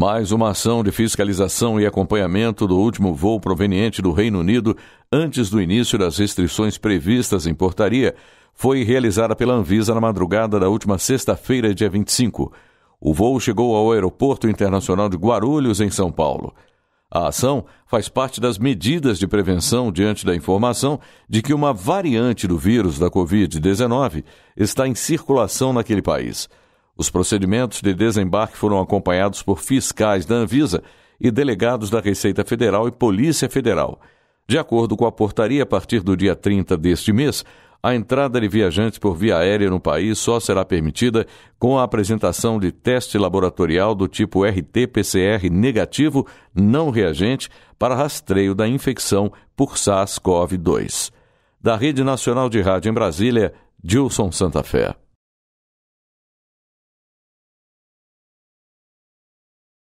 Mais uma ação de fiscalização e acompanhamento do último voo proveniente do Reino Unido antes do início das restrições previstas em portaria foi realizada pela Anvisa na madrugada da última sexta-feira, dia 25. O voo chegou ao Aeroporto Internacional de Guarulhos, em São Paulo. A ação faz parte das medidas de prevenção diante da informação de que uma variante do vírus da Covid-19 está em circulação naquele país. Os procedimentos de desembarque foram acompanhados por fiscais da Anvisa e delegados da Receita Federal e Polícia Federal. De acordo com a portaria, a partir do dia 30 deste mês, a entrada de viajantes por via aérea no país só será permitida com a apresentação de teste laboratorial do tipo RT-PCR negativo não reagente para rastreio da infecção por SARS-CoV-2. Da Rede Nacional de Rádio em Brasília, Gilson Santa Fé.